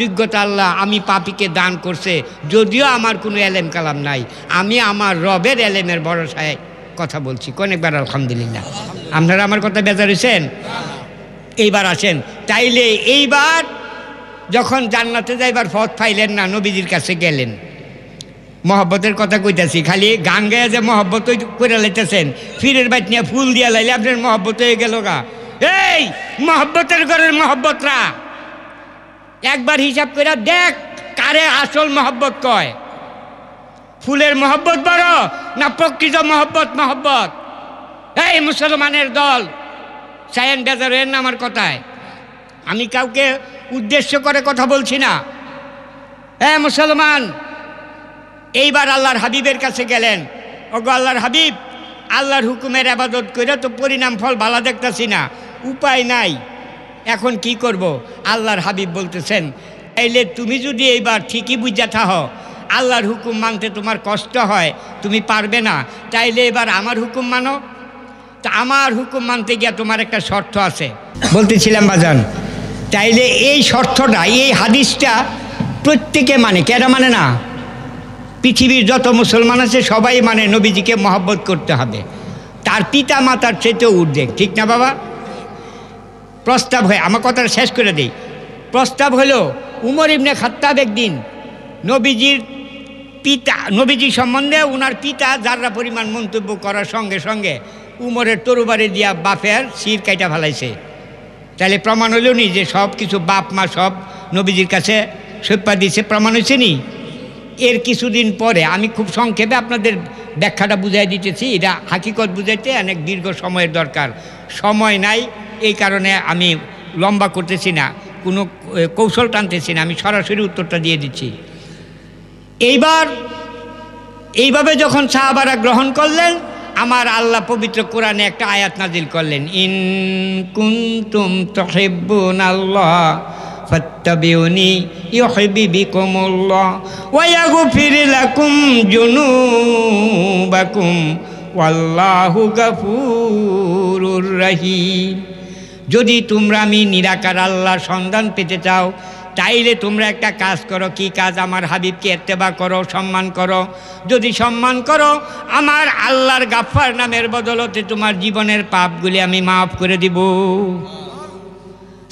যোগ্যতা আল্লাহ আমি পাপিকে দান করছে যদিও আমার কোনো এলেম কালাম নাই আমি আমার রবের এলেমের ভরসায় কথা বলছি অনেকবার আলহামদুলিল্লাহ আপনারা আমার কথা বেজার হয়েছেন এইবার আসেন তাইলে এইবার যখন জান্নাতে যাইবার পথ পাইলেন না নবীজির কাছে গেলেন মহব্বতের কথা কইতাছি খালি গান গায়ে যে মহব্বত করে লাইতেছেন ফিরের বাইট নিয়ে ফুল দিয়া লাইলে আপনার মহব্বত হয়ে গেল গা এই মহব্বতের ঘরের মহব্বতরা একবার হিসাব করে দেখ কারে আসল মহব্বত কয় ফুলের মহব্বত বড় না প্রকৃত মহব্বত মহব্বত এই মুসলমানের দল সায়েন বেজার হয়েন না আমার কথায় আমি কাউকে উদ্দেশ্য করে কথা বলছি না হ্যাঁ মুসলমান এইবার আল্লাহর হাবিবের কাছে গেলেন ওগো আল্লাহর হাবিব আল্লাহর হুকুমের আবাদত করে তো পরিণাম ফল ভালো দেখতেছি না উপায় নাই এখন কি করব আল্লাহর হাবিব বলতেছেন এইলে তুমি যদি এইবার ঠিকই বুঝা থাহ আল্লাহর হুকুম মানতে তোমার কষ্ট হয় তুমি পারবে না তাইলে এবার আমার হুকুম মানো তা আমার হুকুম মানতে গিয়া তোমার একটা শর্ত আছে বলতেছিলাম বাজান তাইলে এই শর্তটা এই হাদিসটা প্রত্যেকে মানে কেন মানে না পৃথিবীর যত মুসলমান আছে সবাই মানে নবীজিকে মহব্বত করতে হবে তার পিতা মাতার চেতেও উঠবে ঠিক না বাবা প্রস্তাব হয় আমার কথাটা শেষ করে দিই প্রস্তাব হলো উমর ইবনে খাত্তাব একদিন নবীজির পিতা নবীজি সম্বন্ধে উনার পিতা যাররা পরিমাণ মন্তব্য করার সঙ্গে সঙ্গে উমরের তরুবারে দিয়া বাপের শির কাইটা ফেলাইছে তাহলে প্রমাণ হইল নি যে সব কিছু বাপ মা সব নবীজির কাছে সৈপা দিয়েছে প্রমাণ হয়েছে নি এর কিছুদিন পরে আমি খুব সংক্ষেপে আপনাদের ব্যাখ্যাটা বুঝাই দিতেছি এটা হাকিকত বুঝাইতে অনেক দীর্ঘ সময়ের দরকার সময় নাই এই কারণে আমি লম্বা করতেছি না কোনো কৌশল টানতেছি না আমি সরাসরি উত্তরটা দিয়ে দিচ্ছি এইবার এইভাবে যখন সাহাবারা গ্রহণ করলেন আমার আল্লাহ পবিত্র কোরআনে একটা আয়াত নাজিল করলেন ইন কুন্তুম তহেবুন আল্লাহ ওয়া ওয়াল্লাহু যদি তোমরা আমি নিরাকার আল্লাহ সন্ধান পেতে চাও তাইলে তোমরা একটা কাজ করো কি কাজ আমার হাবিবকে এর্তেবা করো সম্মান করো যদি সম্মান করো আমার আল্লাহর গাফার নামের বদলতে তোমার জীবনের পাপগুলি আমি মাফ করে দিব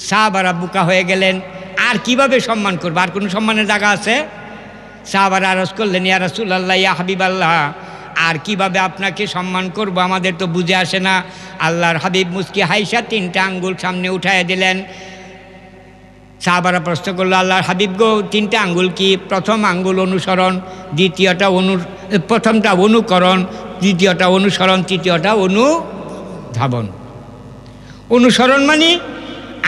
সাহাবারা বুকা হয়ে গেলেন আর কিভাবে সম্মান করবো আর কোনো সম্মানের জায়গা আছে সাহাবারা আরজ করলেন ইয়া রাসুল্লাহ ইয়া হাবিব আল্লাহ আর কিভাবে আপনাকে সম্মান করব আমাদের তো বুঝে আসে না আল্লাহর হাবিব মুসকি হাইসা তিনটা আঙ্গুল সামনে উঠায় দিলেন সাহাবারা প্রশ্ন করলো আল্লাহর হাবিব গো তিনটা আঙ্গুল কি প্রথম আঙ্গুল অনুসরণ দ্বিতীয়টা অনু প্রথমটা অনুকরণ দ্বিতীয়টা অনুসরণ তৃতীয়টা অনুধাবন অনুসরণ মানে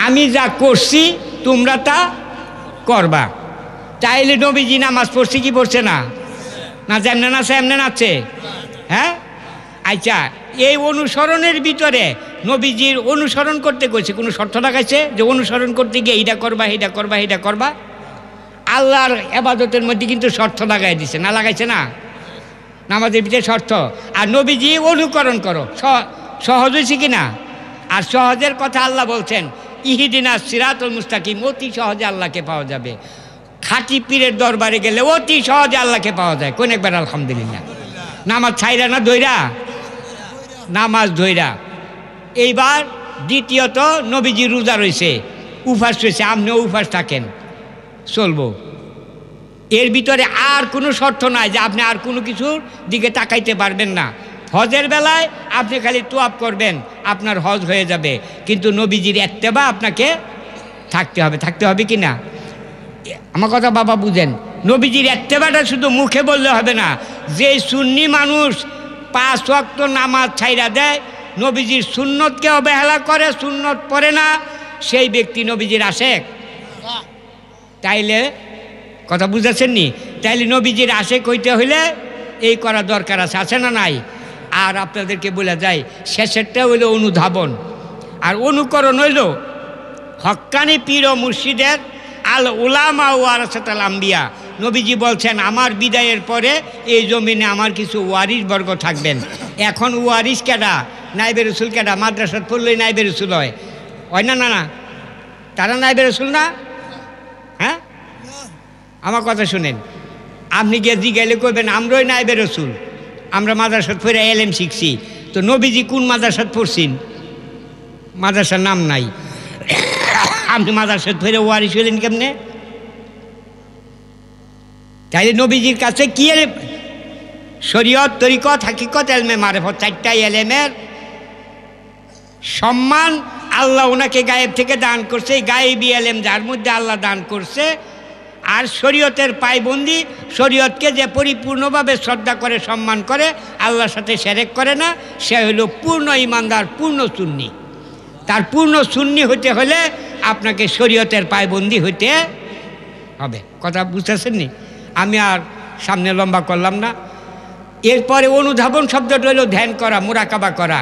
আমি যা করছি তোমরা তা করবা তাইলে নবীজি নামাজ পড়ছি কি পড়ছে না না এমনে না এমনে নাচছে হ্যাঁ আচ্ছা এই অনুসরণের ভিতরে নবীজির অনুসরণ করতে করছে কোনো শর্ত লাগাইছে যে অনুসরণ করতে গিয়ে এইটা করবা এইটা করবা এইটা করবা আল্লাহর এবাদতের মধ্যে কিন্তু শর্ত লাগাই দিছে না লাগাইছে না নামাজের ভিতরে শর্ত আর নবীজি অনুকরণ করো সহজ হয়েছে কি না আর সহজের কথা আল্লাহ বলছেন ইহিদিনা সিরাতুল মুস্তাকিম অতি সহজে আল্লাহকে পাওয়া যাবে খাঁটি পীরের দরবারে গেলে অতি সহজে আল্লাহকে পাওয়া যায় কোন একবার আলহামদুলিল্লাহ নামাজ ছাইরা না দৈরা নামাজ ধৈরা এইবার দ্বিতীয়ত নবীজি রোজা রয়েছে উপাস রয়েছে আপনিও উপাস থাকেন চলবো এর ভিতরে আর কোনো শর্ত নাই যে আপনি আর কোনো কিছুর দিকে তাকাইতে পারবেন না হজের বেলায় আপনি খালি তোয়াপ করবেন আপনার হজ হয়ে যাবে কিন্তু নবীজির এত্তেবা আপনাকে থাকতে হবে থাকতে হবে কি না আমার কথা বাবা বুঝেন নবীজির এত্তেবাটা শুধু মুখে বললে হবে না যে সুন্নি মানুষ পাঁচ ওয়াক্ত নামাজ ছাইরা দেয় নবীজির সুন্নতকে অবহেলা করে সুন্নত পরে না সেই ব্যক্তি নবীজির আশেক তাইলে কথা বুঝেছেন নি তাইলে নবীজির আশেক হইতে হইলে এই করা দরকার আছে আছে না নাই আর আপনাদেরকে বলে যায় শেষেরটা হইল অনুধাবন আর অনুকরণ হইল হক্কানি পীর মুর্শিদের আল উলামা ওয়ারসাত আল আম্বিয়া নবীজি বলছেন আমার বিদায়ের পরে এই জমিনে আমার কিছু ওয়ারিস বর্গ থাকবেন এখন ওয়ারিস কেডা নাইবে রসুল কেডা মাদ্রাসার পড়লে নাইবে রসুল হয় হয় না না না তারা নাইবে রসুল না হ্যাঁ আমার কথা শুনেন আপনি গিয়ে জিজ্ঞালে করবেন আমরাই নাইবে রসুল আমরা মাদ্রাসাত পড়ে এলএম শিখছি তো নবীজি কোন মাদ্রাসাত পড়ছেন মাদ্রাসার নাম নাই আপনি মাদ্রাসাত ফেরে ওয়ারিস হলেন কেমনে তাহলে নবীজির কাছে কি এলে শরীয়ত তরিকত হাকিকত এলমে মারেফত চারটাই এলেমের সম্মান আল্লাহ ওনাকে গায়েব থেকে দান করছে এই গায়েবি এলেম যার মধ্যে আল্লাহ দান করছে আর শরীয়তের পাইবন্দি শরীয়তকে যে পরিপূর্ণভাবে শ্রদ্ধা করে সম্মান করে আল্লাহর সাথে সেরেক করে না সে হলো পূর্ণ ইমানদার পূর্ণ সুন্নি তার পূর্ণ সুন্নি হতে হলে আপনাকে শরীয়তের পায়বন্দি হইতে হবে কথা বুঝতেছেন নি আমি আর সামনে লম্বা করলাম না এরপরে অনুধাবন শব্দটা হলো ধ্যান করা মোরাকাবা করা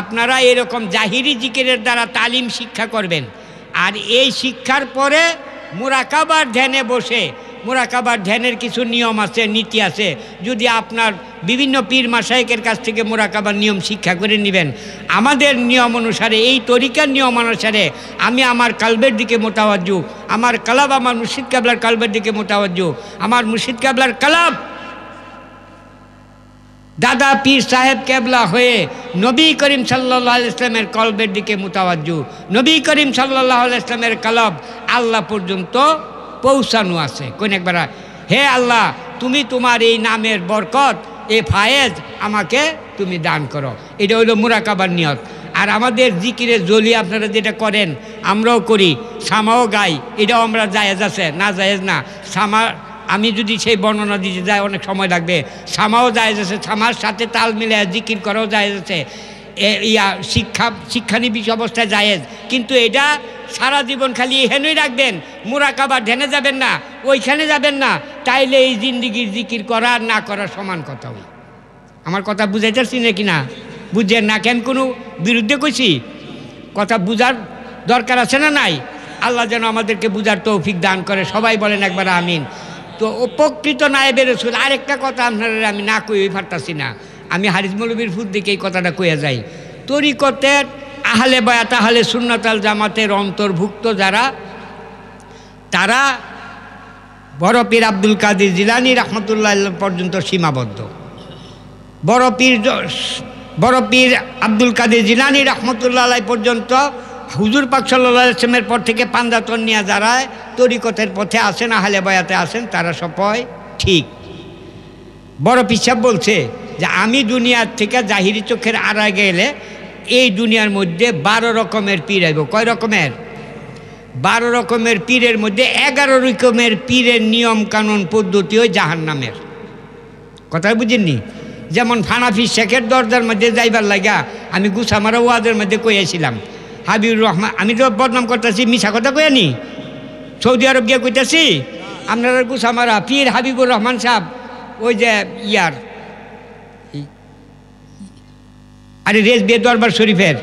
আপনারা এরকম জাহিরি জিকিরের দ্বারা তালিম শিক্ষা করবেন আর এই শিক্ষার পরে মোরাকাবার ধ্যানে বসে মোরাকাবার ধ্যানের কিছু নিয়ম আছে নীতি আছে যদি আপনার বিভিন্ন পীর মাসাইকের কাছ থেকে মোরাকাবার নিয়ম শিক্ষা করে নেবেন আমাদের নিয়ম অনুসারে এই তরিকার নিয়ম অনুসারে আমি আমার কালবের দিকে মোতাবাজু আমার কালাব আমার মুর্শিদ কাবলার কালবের দিকে মোতাবাজু আমার মুর্শিদ কাবলার কালাব দাদা পীর সাহেব কেবলা হয়ে নবী করিম সাল্লাহ ইসলামের কলবের দিকে মোতাবাজু নবী করিম সাল্লাহ ইসলামের কলব আল্লাহ পর্যন্ত পৌঁছানো আছে কোন একবার হে আল্লাহ তুমি তোমার এই নামের বরকত এ ফায়েজ আমাকে তুমি দান করো এটা হলো মুরাকাবার নিয়ত আর আমাদের জিকিরে জলি আপনারা যেটা করেন আমরাও করি সামাও গাই এটাও আমরা জায়েজ আছে না জায়েজ না সামা আমি যদি সেই বর্ণনা দিতে যাই অনেক সময় লাগবে সামাও জায়েজ আছে সামার সাথে তাল মিলে জিকির করাও জায়েজ আছে ইয়া শিক্ষা শিক্ষানিবিষ অবস্থায় জায়েজ কিন্তু এটা সারা জীবন খালি এখানেই রাখবেন কাবার ঢেনে যাবেন না ওইখানে যাবেন না তাইলে এই জিন্দিগির জিকির করা আর না করার সমান কথা ওই আমার কথা বুঝাইতেছি নাকি না বুঝেন না কেন কোনো বিরুদ্ধে কইছি কথা বুঝার দরকার আছে না নাই আল্লাহ যেন আমাদেরকে বুঝার তৌফিক দান করে সবাই বলেন একবার আমিন তো উপকৃত নায়েবের রসুল আরেকটা কথা আপনারা আমি না কই ফারতাছি না আমি হারিস মৌলবীর ফুট দিকে এই কথাটা কইয়া যাই তরিকতের আহলে বায়াত আহলে সুন্নাতাল জামাতের অন্তর্ভুক্ত যারা তারা বড় পীর আব্দুল কাদির জিলানি রহমতুল্লাহ পর্যন্ত সীমাবদ্ধ বড় পীর বড় পীর আব্দুল কাদির জিলানি রহমতুল্লাহ পর্যন্ত হুজুর পাক সাল্লামের পর থেকে পান্দাতন নিয়ে যারা তরিকতের পথে আসেন আহলে বায়াতে আসেন তারা সবাই ঠিক বড় পিসাব বলছে যে আমি দুনিয়ার থেকে জাহিরি চোখের আড়ায় গেলে এই দুনিয়ার মধ্যে বারো রকমের পীর আসবো কয় রকমের বারো রকমের পীরের মধ্যে এগারো রকমের পীরের নিয়ম কানুন পদ্ধতি ওই জাহান নামের কথা বুঝিনি যেমন ফানাফি শেখের দরজার মধ্যে যাইবার লাগা আমি গুসামারা ওয়াদের মধ্যে কইয়াছিলাম হাবিউর রহমান আমি তো বদনাম করতেছি মিশা কথা কইয়ানি সৌদি আরব গিয়ে কইতেছি আপনারা গুসামারা পীর হাবিবুর রহমান সাহেব ওই যে ইয়ার আরে রেস বিয়ে দরবার শরীফের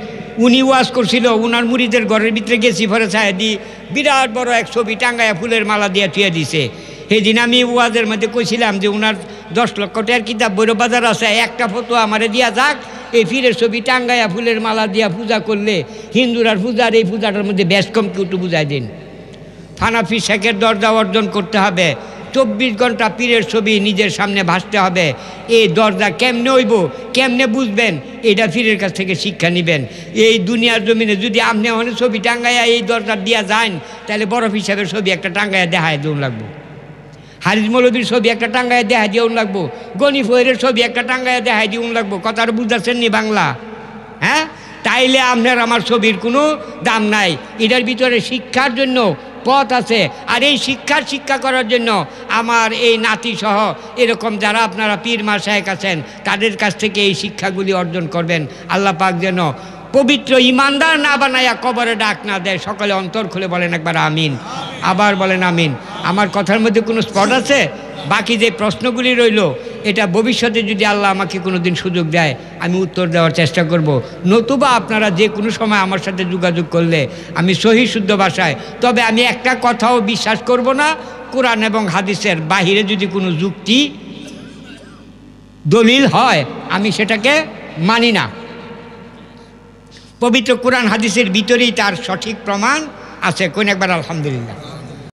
উনি ওয়াশ করছিল উনার মুড়িদের ঘরের ভিতরে গেছি ফরে ছায় দি বিরাট বড় এক ছবি টাঙ্গায়া ফুলের মালা দিয়ে থুয়ে দিছে সেদিন আমি ওয়াজের মধ্যে কইছিলাম যে উনার দশ লক্ষ টাকার কিতাব বৈর বাজার আছে একটা ফটো আমারে দিয়া যাক এই ফিরের ছবি টাঙ্গায়া ফুলের মালা দিয়া পূজা করলে হিন্দুরার পূজার এই পূজাটার মধ্যে ব্যাসকম কেউ তো বুঝাই দিন ফানাফি শেখের দরজা অর্জন করতে হবে চব্বিশ ঘন্টা পীরের ছবি নিজের সামনে ভাসতে হবে এই দরজা কেমনে হইব কেমনে বুঝবেন এটা পীরের কাছ থেকে শিক্ষা নেবেন এই দুনিয়ার জমিনে যদি আপনি অনেক ছবি টাঙ্গাইয়া এই দরজা দিয়া যান তাহলে বরফ হিসাবে ছবি একটা টাঙ্গাইয়া দেখায় দৌড় লাগবো হারিজ মৌলবীর ছবি একটা টাঙ্গায় দেখা দিয়ে লাগবো গনি ফয়ের ছবি একটা টাঙ্গায় দেখাই দিয়ে লাগবো কথা বুঝাচ্ছেন নি বাংলা হ্যাঁ তাইলে আপনার আমার ছবির কোনো দাম নাই এটার ভিতরে শিক্ষার জন্য পথ আছে আর এই শিক্ষার শিক্ষা করার জন্য আমার এই নাতিসহ এরকম যারা আপনারা পীর মাসায়ক আছেন তাদের কাছ থেকে এই শিক্ষাগুলি অর্জন করবেন আল্লাহ পাক যেন পবিত্র ইমানদার না বানায়া কবরে ডাক না দেয় সকলে অন্তর খুলে বলেন একবার আমিন আবার বলেন আমিন আমার কথার মধ্যে কোনো স্পট আছে বাকি যে প্রশ্নগুলি রইল এটা ভবিষ্যতে যদি আল্লাহ আমাকে কোনো দিন সুযোগ দেয় আমি উত্তর দেওয়ার চেষ্টা করব। নতুবা আপনারা যে কোনো সময় আমার সাথে যোগাযোগ করলে আমি সহি শুদ্ধ ভাষায় তবে আমি একটা কথাও বিশ্বাস করব না কোরআন এবং হাদিসের বাহিরে যদি কোনো যুক্তি দলিল হয় আমি সেটাকে মানি না পবিত্র কোরআন হাদিসের ভিতরেই তার সঠিক প্রমাণ আছে কোন একবার আলহামদুলিল্লাহ